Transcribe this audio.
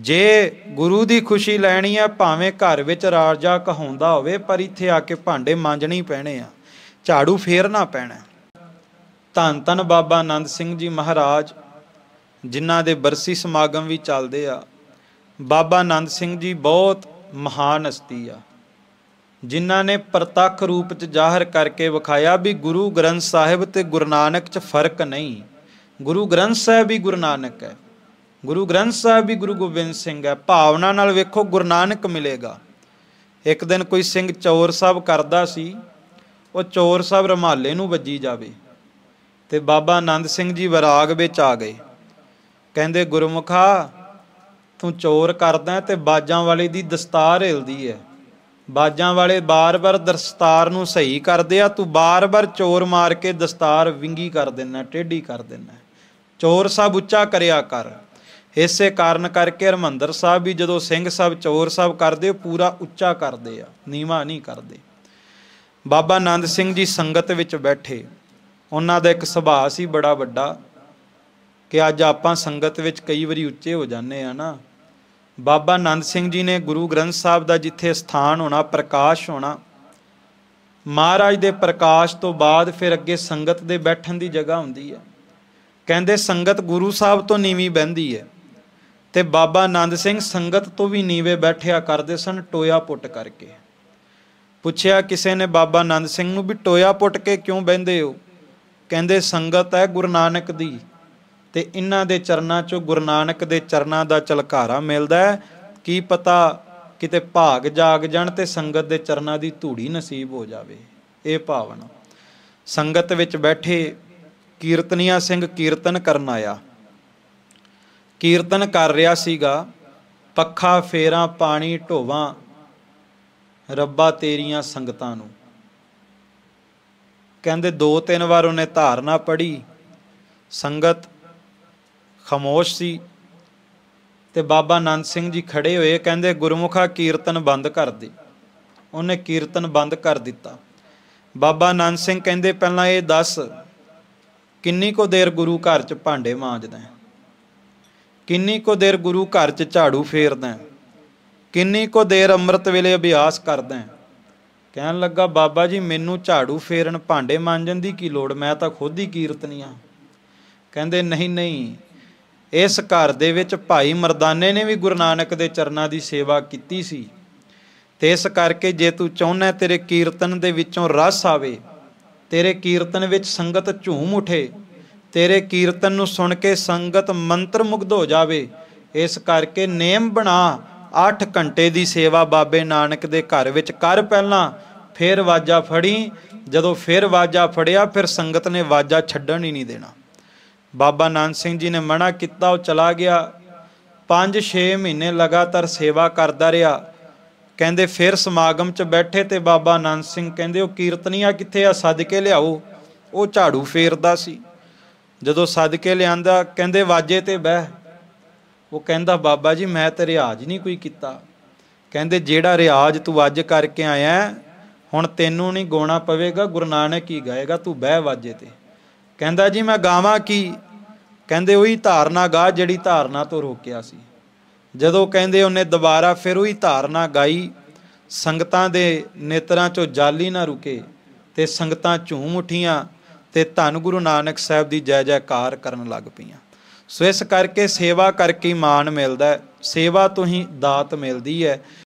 ਜੇ ਗੁਰੂ ਦੀ ਖੁਸ਼ੀ ਲੈਣੀ ਆ ਭਾਵੇਂ ਘਰ ਵਿੱਚ ਰਾਜਾ ਕਹਾਉਂਦਾ ਹੋਵੇ ਪਰ ਇੱਥੇ ਆ ਕੇ ਭਾਂਡੇ ਮਾਂਜਣੇ ਪੈਣੇ ਆ ਝਾੜੂ ਫੇਰਨਾ ਪੈਣਾ ਧੰਨ ਧੰਨ ਬਾਬਾ ਆਨੰਦ ਸਿੰਘ ਜੀ ਮਹਾਰਾਜ ਜਿਨ੍ਹਾਂ ਦੇ ਬਰਸੀ ਸਮਾਗਮ ਵੀ ਚੱਲਦੇ ਆ ਬਾਬਾ ਆਨੰਦ ਸਿੰਘ ਜੀ ਬਹੁਤ ਮਹਾਨ ਹਸਤੀ ਆ ਜਿਨ੍ਹਾਂ ਨੇ ਪ੍ਰਤੱਖ ਰੂਪ 'ਚ ਜ਼ਾਹਰ ਕਰਕੇ ਵਿਖਾਇਆ ਵੀ ਗੁਰੂ ਗ੍ਰੰਥ ਸਾਹਿਬ ਤੇ ਗੁਰੂ ਨਾਨਕ 'ਚ ਫਰਕ ਨਹੀਂ ਗੁਰੂ ਗ੍ਰੰਥ ਸਾਹਿਬ ਹੀ ਗੁਰੂ ਨਾਨਕ ਹੈ ਗੁਰੂ ਗ੍ਰੰਥ ਸਾਹਿਬ ਵੀ ਗੁਰੂ ਗੋਬਿੰਦ ਸਿੰਘ ਹੈ ਭਾਵਨਾ ਨਾਲ ਵੇਖੋ ਗੁਰੂ ਨਾਨਕ ਮਿਲੇਗਾ ਇੱਕ ਦਿਨ ਕੋਈ ਸਿੰਘ ਚੋਰ ਸਾਹਿਬ ਕਰਦਾ ਸੀ ਉਹ ਚੋਰ ਸਾਹਿਬ ਰਮਾਲੇ ਨੂੰ ਵੱਜੀ ਜਾਵੇ ਤੇ ਬਾਬਾ ਆਨੰਦ ਸਿੰਘ ਜੀ ਵਿਰਾਗ ਵਿੱਚ ਆ ਗਏ ਕਹਿੰਦੇ ਗੁਰਮੁਖਾ ਤੂੰ ਚੋਰ ਕਰਦਾ ਤੇ ਬਾਜਾਂ ਵਾਲੇ ਦੀ ਦਸਤਾਰ ਹਿਲਦੀ ਹੈ ਬਾਜਾਂ ਵਾਲੇ ਬਾਰ-ਬਾਰ ਦਸਤਾਰ ਨੂੰ ਸਹੀ ਕਰਦੇ ਆ ਤੂੰ ਬਾਰ-ਬਾਰ ਚੋਰ ਮਾਰ ਕੇ ਦਸਤਾਰ ਵਿੰਗੀ ਕਰ ਦਿੰਦਾ ਟੇਢੀ ਕਰ ਦਿੰਦਾ ਚੋਰ ਸਾਹਿਬ ਉੱਚਾ ਕਰਿਆ ਕਰ ਇਸੇ ਕਾਰਨ ਕਰਕੇ ਹਰਮੰਦਰ ਸਾਹਿਬ ਵੀ ਜਦੋਂ ਸਿੰਘ ਸਾਹਿਬ ਚੋਰ ਸਾਹਿਬ ਕਰਦੇ ਪੂਰਾ ਉੱਚਾ ਕਰਦੇ ਆ ਨੀਵਾ ਨਹੀਂ ਕਰਦੇ ਬਾਬਾ ਆਨੰਦ ਸਿੰਘ ਜੀ ਸੰਗਤ ਵਿੱਚ ਬੈਠੇ ਉਹਨਾਂ ਦਾ ਇੱਕ ਸੁਭਾਅ ਸੀ ਬੜਾ ਵੱਡਾ ਕਿ ਅੱਜ ਆਪਾਂ ਸੰਗਤ ਵਿੱਚ ਕਈ ਵਾਰੀ ਉੱਚੇ ਹੋ ਜਾਂਦੇ ਆ ਨਾ ਬਾਬਾ ਆਨੰਦ ਸਿੰਘ ਜੀ ਨੇ ਗੁਰੂ ਗ੍ਰੰਥ ਸਾਹਿਬ ਦਾ ਜਿੱਥੇ ਸਥਾਨ ਹੋਣਾ ਪ੍ਰਕਾਸ਼ ਹੋਣਾ ਮਹਾਰਾਜ ਦੇ ਪ੍ਰਕਾਸ਼ ਤੋਂ ਬਾਅਦ ਫਿਰ ਅੱਗੇ ਸੰਗਤ ਦੇ ਬੈਠਣ ਦੀ ਜਗ੍ਹਾ ਹੁੰਦੀ ਹੈ ਕਹਿੰਦੇ ਸੰਗਤ ਗੁਰੂ ਸਾਹਿਬ ਤੋਂ ਨੀਵੀਂ ਬੈੰਦੀ ਹੈ ਤੇ ਬਾਬਾ ਆਨੰਦ ਸਿੰਘ ਸੰਗਤ ਤੋਂ ਵੀ ਨੀਵੇਂ ਬੈਠਿਆ ਕਰਦੇ ਸਨ ਟੋਇਆ ਪੁੱਟ ਕਰਕੇ ਪੁੱਛਿਆ ਕਿਸੇ ਨੇ ਬਾਬਾ ਆਨੰਦ ਸਿੰਘ ਨੂੰ ਵੀ ਟੋਇਆ ਪੁੱਟ ਕੇ ਕਿਉਂ ਬੈੰਦੇ ਹੋ ਕਹਿੰਦੇ ਸੰਗਤ ਹੈ ਗੁਰੂ ਨਾਨਕ ਦੀ ਤੇ ਇਹਨਾਂ ਦੇ ਚਰਨਾਂ 'ਚੋਂ ਗੁਰੂ ਨਾਨਕ ਦੇ ਚਰਨਾਂ ਦਾ ਚਲਕਾਰਾ ਮਿਲਦਾ ਹੈ ਕੀ ਪਤਾ ਕਿਤੇ ਭਾਗ ਜਾਗ ਜਾਣ ਤੇ ਸੰਗਤ ਦੇ ਚਰਨਾਂ ਦੀ ਧੂੜੀ ਨਸੀਬ ਹੋ ਜਾਵੇ ਇਹ ਭਾਵਨਾ ਸੰਗਤ ਵਿੱਚ ਬੈਠੇ ਕੀਰਤਨੀਆ ਸਿੰਘ ਕੀਰਤਨ ਕਰਨ ਆਇਆ ਕੀਰਤਨ ਕਰ ਰਿਹਾ ਸੀਗਾ ਪੱਖਾ ਫੇਰਾ ਪਾਣੀ ਢੋਵਾ ਰੱਬਾ ਤੇਰੀਆਂ ਸੰਗਤਾਂ ਨੂੰ ਕਹਿੰਦੇ ਦੋ ਤਿੰਨ ਵਾਰ ਉਹਨੇ ਧਾਰਨਾ ਪੜ੍ਹੀ ਸੰਗਤ ਖਮੋਸ਼ ਸੀ ਤੇ ਬਾਬਾ ਨੰਦ ਸਿੰਘ ਜੀ ਖੜੇ ਹੋਏ ਕਹਿੰਦੇ ਗੁਰਮੁਖਾ ਕੀਰਤਨ ਬੰਦ ਕਰ ਦੇ ਉਹਨੇ ਕੀਰਤਨ ਬੰਦ ਕਰ ਦਿੱਤਾ ਬਾਬਾ ਨੰਦ ਸਿੰਘ ਕਹਿੰਦੇ ਪਹਿਲਾਂ ਇਹ ਦੱਸ ਕਿੰਨੀ ਕੋ ਦੇਰ ਗੁਰੂ ਘਰ ਚ ਭਾਂਡੇ ਮਾਂਜਦਾ ਹੈ ਕਿੰਨੀ ਕੋ ਦੇਰ ਗੁਰੂ ਘਰ 'ਚ ਝਾੜੂ ਫੇਰਦਾ ਕਿੰਨੀ ਕੋ ਦੇਰ ਅੰਮ੍ਰਿਤ ਵੇਲੇ ਅਭਿਆਸ ਕਰਦਾ ਕਹਿਣ ਲੱਗਾ ਬਾਬਾ ਜੀ ਮੈਨੂੰ ਝਾੜੂ ਫੇਰਨ ਭਾਂਡੇ ਮਾਂਜਣ ਦੀ ਕੀ ਲੋੜ ਮੈਂ ਤਾਂ ਖੁਦ ਹੀ ਕੀਰਤਨੀ ਆ ਕਹਿੰਦੇ ਨਹੀਂ ਨਹੀਂ ਇਸ ਘਰ ਦੇ ਵਿੱਚ ਭਾਈ ਮਰਦਾਨੇ ਨੇ ਵੀ ਗੁਰੂ ਨਾਨਕ ਦੇ ਚਰਨਾਂ ਦੀ ਸੇਵਾ ਕੀਤੀ ਸੀ ਤੇ ਇਸ ਕਰਕੇ ਜੇ ਤੂੰ ਚਾਹੁੰਨਾ ਤੇਰੇ ਕੀਰਤਨ ਦੇ ਵਿੱਚੋਂ ਰਸ ਆਵੇ ਤੇਰੇ ਕੀਰਤਨ ਵਿੱਚ ਸੰਗਤ ਝੂਮ ਉਠੇ ਤੇਰੇ ਕੀਰਤਨ ਨੂੰ ਸੁਣ ਕੇ ਸੰਗਤ ਮੰਤਰ ਮੁਗਧ ਹੋ ਜਾਵੇ ਇਸ ਕਰਕੇ ਨੇਮ ਬਣਾ 8 ਘੰਟੇ ਦੀ ਸੇਵਾ ਬਾਬੇ ਨਾਨਕ ਦੇ ਘਰ ਵਿੱਚ ਕਰ ਪਹਿਲਾਂ ਫਿਰ ਵਾਜਾ ਫੜੀ ਜਦੋਂ ਫਿਰ ਵਾਜਾ ਫੜਿਆ ਫਿਰ ਸੰਗਤ ਨੇ ਵਾਜਾ ਛੱਡਣ ਹੀ ਨਹੀਂ ਦੇਣਾ ਬਾਬਾ ਨਾਨਕ ਸਿੰਘ ਜੀ ਨੇ ਮਨਾ ਕੀਤਾ ਉਹ ਚਲਾ ਗਿਆ 5-6 ਮਹੀਨੇ ਲਗਾਤਾਰ ਸੇਵਾ ਕਰਦਾ ਰਿਹਾ ਕਹਿੰਦੇ ਫਿਰ ਸਮਾਗਮ 'ਚ ਬੈਠੇ ਤੇ ਬਾਬਾ ਨਾਨਕ ਸਿੰਘ ਕਹਿੰਦੇ ਉਹ ਕੀਰਤਨੀਆ ਕਿੱਥੇ ਆ ਸਦਕੇ ਲਿਆਓ ਉਹ ਝਾੜੂ ਫੇਰਦਾ ਸੀ ਜਦੋਂ ਸਦਕੇ ਲਿਆਂਦਾ ਕਹਿੰਦੇ ਵਾਜੇ ਤੇ ਬਹਿ ਉਹ ਕਹਿੰਦਾ ਬਾਬਾ ਜੀ ਮੈਂ ਤੇ ਰਿਆਜ਼ ਨਹੀਂ ਕੋਈ ਕੀਤਾ ਕਹਿੰਦੇ ਜਿਹੜਾ ਰਿਆਜ਼ ਤੂੰ ਅੱਜ ਕਰਕੇ ਆਇਆ ਹੁਣ ਤੈਨੂੰ ਨਹੀਂ ਗੋਣਾ ਪਵੇਗਾ ਗੁਰੂ ਨਾਨਕ ਹੀ ਗਾਏਗਾ ਤੂੰ ਬਹਿ ਵਾਜੇ ਤੇ ਕਹਿੰਦਾ ਜੀ ਮੈਂ ਗਾਵਾਂ ਕੀ ਕਹਿੰਦੇ ਉਹੀ ਧਾਰਨਾ ਗਾ ਜਿਹੜੀ ਧਾਰਨਾ ਤੋਂ ਰੋਕਿਆ ਸੀ ਜਦੋਂ ਕਹਿੰਦੇ ਉਹਨੇ ਦੁਬਾਰਾ ਫਿਰ ਉਹੀ ਧਾਰਨਾ ਗਾਈ ਸੰਗਤਾਂ ਦੇ ਨੇਤਰਾਂ ਚੋਂ ਜਾਲੀ ਨਾ ਰੁਕੇ ਤੇ ਸੰਗਤਾਂ ਝੂਮ ਉਠੀਆਂ ਤੇ ਧੰਨ ਗੁਰੂ ਨਾਨਕ ਸਾਹਿਬ ਦੀ ਜੈ ਜੈਕਾਰ ਕਰਨ ਲੱਗ ਪਈਆਂ ਸੋ ਇਸ ਕਰਕੇ ਸੇਵਾ ਕਰਕੇ ਮਾਣ ਮਿਲਦਾ ਸੇਵਾ ਤੋਂ ਹੀ ਦਾਤ ਮਿਲਦੀ ਹੈ